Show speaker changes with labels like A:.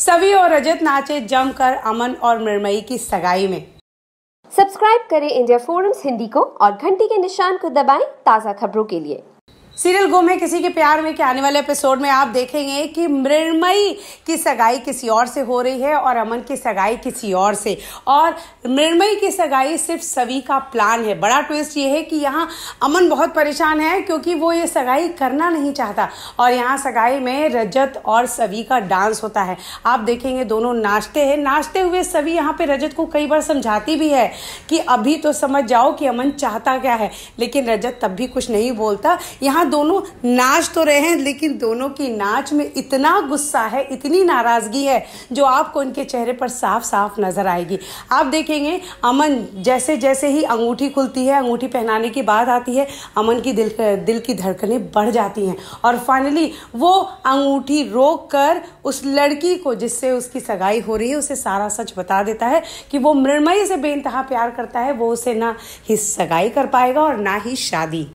A: सभी और रजत नाचे जमकर अमन और मृमयी की सगाई में
B: सब्सक्राइब करें इंडिया फोरम्स हिंदी को और घंटी के निशान को दबाएं ताज़ा खबरों के लिए
A: सीरियल गुम है किसी के प्यार में के आने वाले एपिसोड में आप देखेंगे कि मृणमयी की सगाई किसी और से हो रही है और अमन की सगाई किसी और से और मृणमयी की सगाई सिर्फ सभी का प्लान है बड़ा ट्विस्ट ये है कि यहाँ अमन बहुत परेशान है क्योंकि वो ये सगाई करना नहीं चाहता और यहाँ सगाई में रजत और सभी का डांस होता है आप देखेंगे दोनों नाचते हैं नाचते हुए सभी यहाँ पे रजत को कई बार समझाती भी है कि अभी तो समझ जाओ कि अमन चाहता क्या है लेकिन रजत तब भी कुछ नहीं बोलता यहाँ दोनों नाच तो रहे हैं लेकिन दोनों की नाच में इतना गुस्सा है इतनी नाराज़गी है जो आपको इनके चेहरे पर साफ साफ नज़र आएगी आप देखेंगे अमन जैसे जैसे ही अंगूठी खुलती है अंगूठी पहनाने की बात आती है अमन की दिल दिल की धड़कनें बढ़ जाती हैं और फाइनली वो अंगूठी रोक कर उस लड़की को जिससे उसकी सगाई हो रही है उसे सारा सच बता देता है कि वो मृणमयी से बेनतहा प्यार करता है वो उसे ना ही सगाई कर पाएगा और ना ही शादी